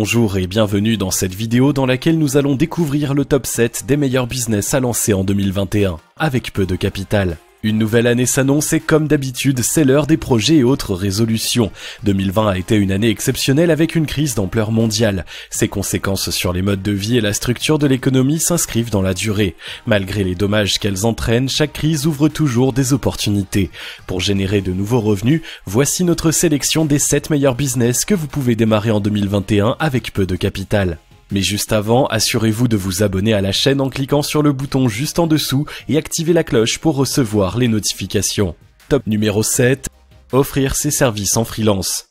bonjour et bienvenue dans cette vidéo dans laquelle nous allons découvrir le top 7 des meilleurs business à lancer en 2021, avec peu de capital. Une nouvelle année s'annonce et comme d'habitude, c'est l'heure des projets et autres résolutions. 2020 a été une année exceptionnelle avec une crise d'ampleur mondiale. Ses conséquences sur les modes de vie et la structure de l'économie s'inscrivent dans la durée. Malgré les dommages qu'elles entraînent, chaque crise ouvre toujours des opportunités. Pour générer de nouveaux revenus, voici notre sélection des 7 meilleurs business que vous pouvez démarrer en 2021 avec peu de capital. Mais juste avant, assurez-vous de vous abonner à la chaîne en cliquant sur le bouton juste en dessous et activez la cloche pour recevoir les notifications. Top numéro 7. Offrir ses services en freelance.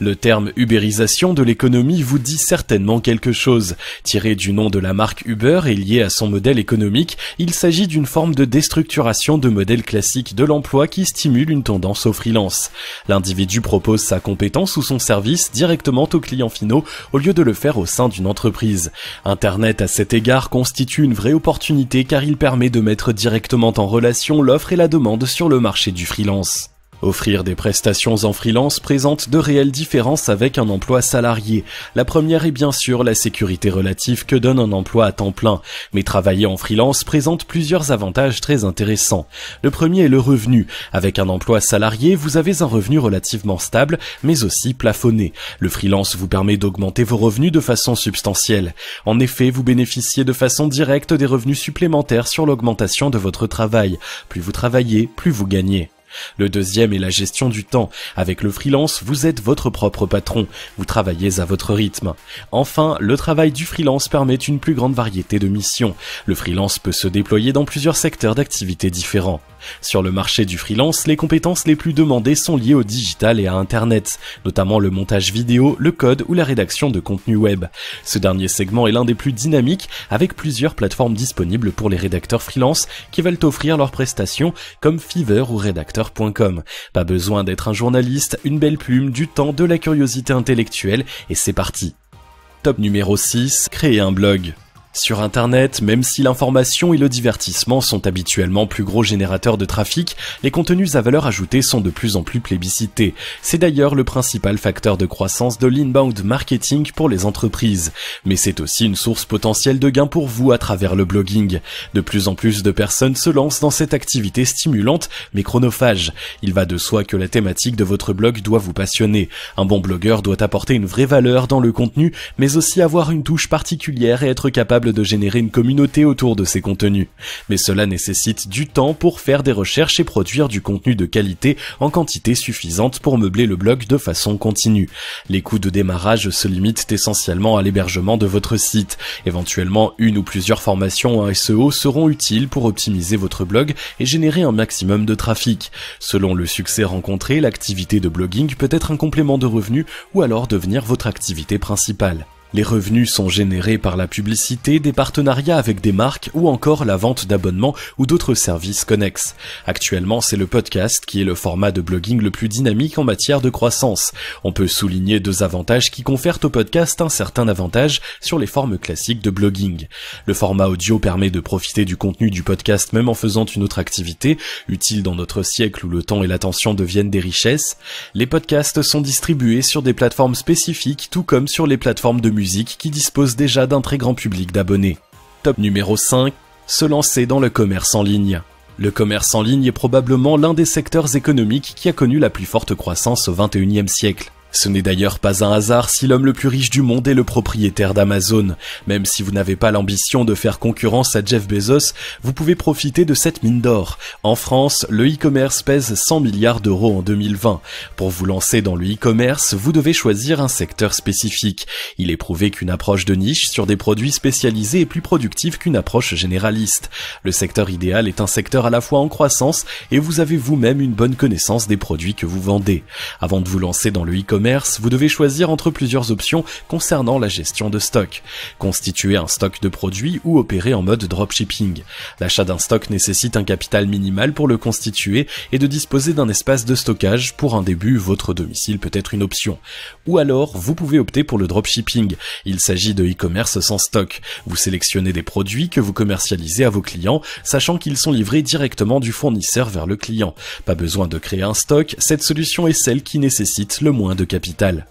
Le terme ubérisation de l'économie vous dit certainement quelque chose. Tiré du nom de la marque Uber et lié à son modèle économique, il s'agit d'une forme de déstructuration de modèles classiques de l'emploi qui stimule une tendance au freelance. L'individu propose sa compétence ou son service directement aux clients finaux au lieu de le faire au sein d'une entreprise. Internet à cet égard constitue une vraie opportunité car il permet de mettre directement en relation l'offre et la demande sur le marché du freelance. Offrir des prestations en freelance présente de réelles différences avec un emploi salarié. La première est bien sûr la sécurité relative que donne un emploi à temps plein, mais travailler en freelance présente plusieurs avantages très intéressants. Le premier est le revenu. Avec un emploi salarié, vous avez un revenu relativement stable, mais aussi plafonné. Le freelance vous permet d'augmenter vos revenus de façon substantielle. En effet, vous bénéficiez de façon directe des revenus supplémentaires sur l'augmentation de votre travail. Plus vous travaillez, plus vous gagnez. Le deuxième est la gestion du temps. Avec le freelance, vous êtes votre propre patron, vous travaillez à votre rythme. Enfin, le travail du freelance permet une plus grande variété de missions. Le freelance peut se déployer dans plusieurs secteurs d'activités différents. Sur le marché du freelance, les compétences les plus demandées sont liées au digital et à Internet, notamment le montage vidéo, le code ou la rédaction de contenu web. Ce dernier segment est l'un des plus dynamiques, avec plusieurs plateformes disponibles pour les rédacteurs freelance qui veulent offrir leurs prestations, comme Fiverr ou rédacteur.com. Pas besoin d'être un journaliste, une belle plume, du temps, de la curiosité intellectuelle, et c'est parti. Top numéro 6, créer un blog. Sur Internet, même si l'information et le divertissement sont habituellement plus gros générateurs de trafic, les contenus à valeur ajoutée sont de plus en plus plébiscités. C'est d'ailleurs le principal facteur de croissance de l'inbound marketing pour les entreprises. Mais c'est aussi une source potentielle de gains pour vous à travers le blogging. De plus en plus de personnes se lancent dans cette activité stimulante mais chronophage. Il va de soi que la thématique de votre blog doit vous passionner. Un bon blogueur doit apporter une vraie valeur dans le contenu mais aussi avoir une touche particulière et être capable de générer une communauté autour de ces contenus. Mais cela nécessite du temps pour faire des recherches et produire du contenu de qualité en quantité suffisante pour meubler le blog de façon continue. Les coûts de démarrage se limitent essentiellement à l'hébergement de votre site. Éventuellement, une ou plusieurs formations en SEO seront utiles pour optimiser votre blog et générer un maximum de trafic. Selon le succès rencontré, l'activité de blogging peut être un complément de revenus ou alors devenir votre activité principale. Les revenus sont générés par la publicité, des partenariats avec des marques ou encore la vente d'abonnements ou d'autres services connexes. Actuellement, c'est le podcast qui est le format de blogging le plus dynamique en matière de croissance. On peut souligner deux avantages qui confèrent au podcast un certain avantage sur les formes classiques de blogging. Le format audio permet de profiter du contenu du podcast même en faisant une autre activité, utile dans notre siècle où le temps et l'attention deviennent des richesses. Les podcasts sont distribués sur des plateformes spécifiques tout comme sur les plateformes de qui dispose déjà d'un très grand public d'abonnés. Top numéro 5, se lancer dans le commerce en ligne. Le commerce en ligne est probablement l'un des secteurs économiques qui a connu la plus forte croissance au XXIe siècle. Ce n'est d'ailleurs pas un hasard si l'homme le plus riche du monde est le propriétaire d'Amazon. Même si vous n'avez pas l'ambition de faire concurrence à Jeff Bezos, vous pouvez profiter de cette mine d'or. En France, le e-commerce pèse 100 milliards d'euros en 2020. Pour vous lancer dans le e-commerce, vous devez choisir un secteur spécifique. Il est prouvé qu'une approche de niche sur des produits spécialisés est plus productive qu'une approche généraliste. Le secteur idéal est un secteur à la fois en croissance et vous avez vous-même une bonne connaissance des produits que vous vendez. Avant de vous lancer dans le e-commerce, vous devez choisir entre plusieurs options concernant la gestion de stock. Constituer un stock de produits ou opérer en mode dropshipping. L'achat d'un stock nécessite un capital minimal pour le constituer et de disposer d'un espace de stockage. Pour un début, votre domicile peut être une option. Ou alors, vous pouvez opter pour le dropshipping. Il s'agit de e-commerce sans stock. Vous sélectionnez des produits que vous commercialisez à vos clients, sachant qu'ils sont livrés directement du fournisseur vers le client. Pas besoin de créer un stock, cette solution est celle qui nécessite le moins de capital.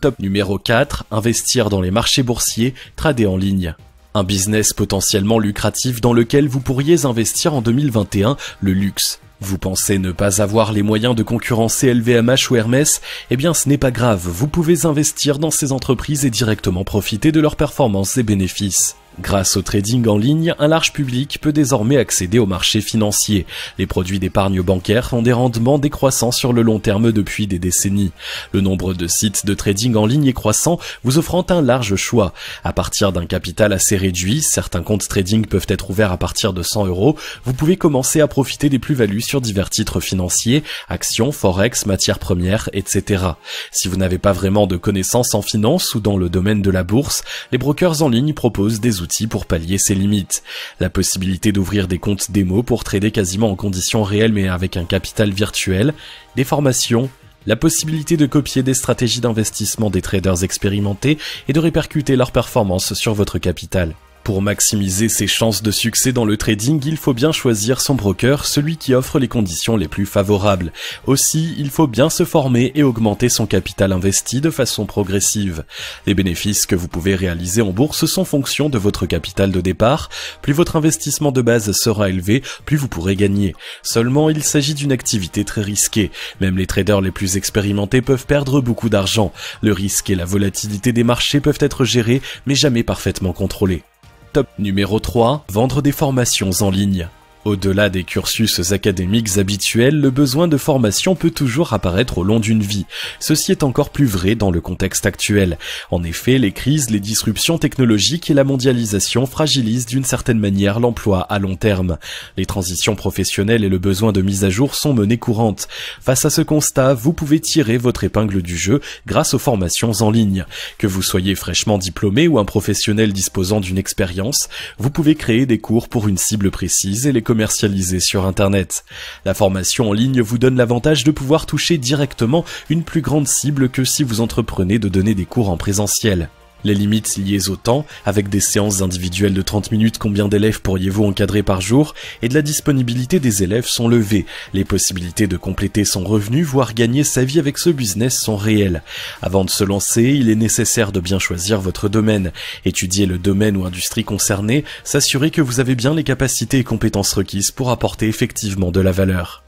Top numéro 4, investir dans les marchés boursiers, trader en ligne. Un business potentiellement lucratif dans lequel vous pourriez investir en 2021, le luxe. Vous pensez ne pas avoir les moyens de concurrencer LVMH ou Hermès Eh bien ce n'est pas grave, vous pouvez investir dans ces entreprises et directement profiter de leurs performances et bénéfices. Grâce au trading en ligne, un large public peut désormais accéder aux marchés financiers. Les produits d'épargne bancaire ont des rendements décroissants sur le long terme depuis des décennies. Le nombre de sites de trading en ligne est croissant, vous offrant un large choix. À partir d'un capital assez réduit, certains comptes trading peuvent être ouverts à partir de 100 euros, vous pouvez commencer à profiter des plus-values sur divers titres financiers, actions, forex, matières premières, etc. Si vous n'avez pas vraiment de connaissances en finance ou dans le domaine de la bourse, les brokers en ligne proposent des outils pour pallier ces limites. La possibilité d'ouvrir des comptes démo pour trader quasiment en conditions réelles mais avec un capital virtuel, des formations, la possibilité de copier des stratégies d'investissement des traders expérimentés et de répercuter leurs performances sur votre capital pour maximiser ses chances de succès dans le trading, il faut bien choisir son broker, celui qui offre les conditions les plus favorables. Aussi, il faut bien se former et augmenter son capital investi de façon progressive. Les bénéfices que vous pouvez réaliser en bourse sont fonction de votre capital de départ. Plus votre investissement de base sera élevé, plus vous pourrez gagner. Seulement, il s'agit d'une activité très risquée. Même les traders les plus expérimentés peuvent perdre beaucoup d'argent. Le risque et la volatilité des marchés peuvent être gérés, mais jamais parfaitement contrôlés. Top numéro 3, vendre des formations en ligne. Au-delà des cursus académiques habituels, le besoin de formation peut toujours apparaître au long d'une vie. Ceci est encore plus vrai dans le contexte actuel. En effet, les crises, les disruptions technologiques et la mondialisation fragilisent d'une certaine manière l'emploi à long terme. Les transitions professionnelles et le besoin de mise à jour sont menées courantes. Face à ce constat, vous pouvez tirer votre épingle du jeu grâce aux formations en ligne. Que vous soyez fraîchement diplômé ou un professionnel disposant d'une expérience, vous pouvez créer des cours pour une cible précise et les Commercialisé sur Internet. La formation en ligne vous donne l'avantage de pouvoir toucher directement une plus grande cible que si vous entreprenez de donner des cours en présentiel les limites liées au temps, avec des séances individuelles de 30 minutes, combien d'élèves pourriez-vous encadrer par jour, et de la disponibilité des élèves sont levées. Les possibilités de compléter son revenu, voire gagner sa vie avec ce business sont réelles. Avant de se lancer, il est nécessaire de bien choisir votre domaine. Étudier le domaine ou industrie concernée, s'assurer que vous avez bien les capacités et compétences requises pour apporter effectivement de la valeur.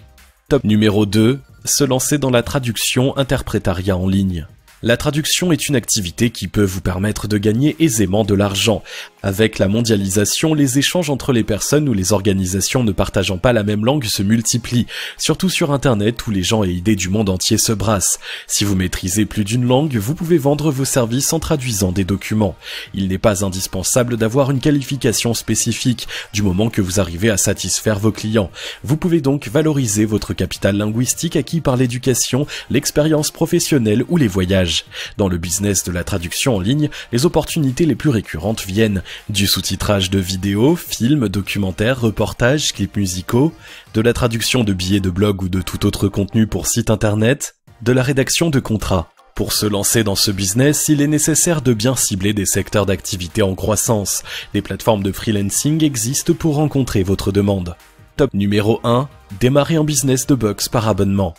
Top numéro 2, se lancer dans la traduction interprétariat en ligne. La traduction est une activité qui peut vous permettre de gagner aisément de l'argent. Avec la mondialisation, les échanges entre les personnes ou les organisations ne partageant pas la même langue se multiplient, surtout sur Internet où les gens et idées du monde entier se brassent. Si vous maîtrisez plus d'une langue, vous pouvez vendre vos services en traduisant des documents. Il n'est pas indispensable d'avoir une qualification spécifique du moment que vous arrivez à satisfaire vos clients. Vous pouvez donc valoriser votre capital linguistique acquis par l'éducation, l'expérience professionnelle ou les voyages. Dans le business de la traduction en ligne, les opportunités les plus récurrentes viennent du sous-titrage de vidéos, films, documentaires, reportages, clips musicaux, de la traduction de billets de blog ou de tout autre contenu pour site internet, de la rédaction de contrats. Pour se lancer dans ce business, il est nécessaire de bien cibler des secteurs d'activité en croissance. Les plateformes de freelancing existent pour rencontrer votre demande. Top numéro 1, démarrer un business de box par abonnement.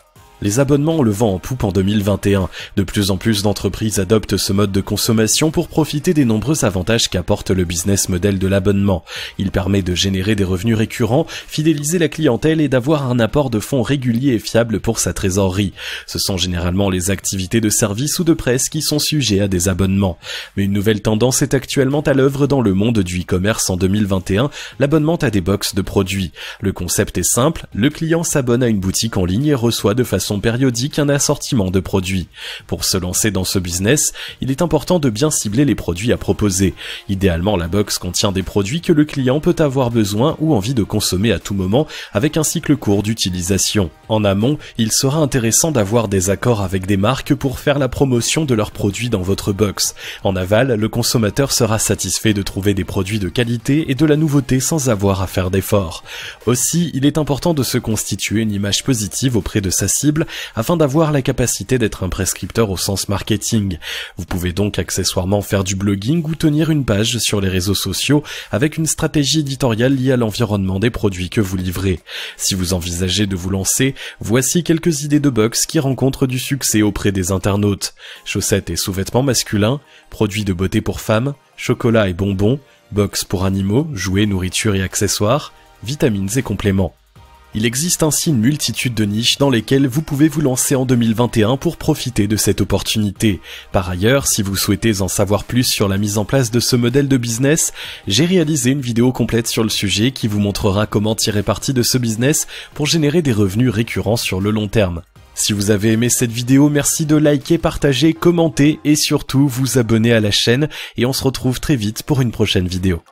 Les abonnements ont le vent en poupe en 2021. De plus en plus d'entreprises adoptent ce mode de consommation pour profiter des nombreux avantages qu'apporte le business model de l'abonnement. Il permet de générer des revenus récurrents, fidéliser la clientèle et d'avoir un apport de fonds régulier et fiable pour sa trésorerie. Ce sont généralement les activités de service ou de presse qui sont sujets à des abonnements. Mais une nouvelle tendance est actuellement à l'œuvre dans le monde du e-commerce en 2021, l'abonnement à des boxes de produits. Le concept est simple, le client s'abonne à une boutique en ligne et reçoit de façon périodique un assortiment de produits. Pour se lancer dans ce business, il est important de bien cibler les produits à proposer. Idéalement, la box contient des produits que le client peut avoir besoin ou envie de consommer à tout moment avec un cycle court d'utilisation. En amont, il sera intéressant d'avoir des accords avec des marques pour faire la promotion de leurs produits dans votre box. En aval, le consommateur sera satisfait de trouver des produits de qualité et de la nouveauté sans avoir à faire d'efforts. Aussi, il est important de se constituer une image positive auprès de sa cible afin d'avoir la capacité d'être un prescripteur au sens marketing. Vous pouvez donc accessoirement faire du blogging ou tenir une page sur les réseaux sociaux avec une stratégie éditoriale liée à l'environnement des produits que vous livrez. Si vous envisagez de vous lancer, voici quelques idées de box qui rencontrent du succès auprès des internautes. Chaussettes et sous-vêtements masculins, produits de beauté pour femmes, chocolat et bonbons, box pour animaux, jouets, nourriture et accessoires, vitamines et compléments. Il existe ainsi une multitude de niches dans lesquelles vous pouvez vous lancer en 2021 pour profiter de cette opportunité. Par ailleurs, si vous souhaitez en savoir plus sur la mise en place de ce modèle de business, j'ai réalisé une vidéo complète sur le sujet qui vous montrera comment tirer parti de ce business pour générer des revenus récurrents sur le long terme. Si vous avez aimé cette vidéo, merci de liker, partager, commenter et surtout vous abonner à la chaîne et on se retrouve très vite pour une prochaine vidéo.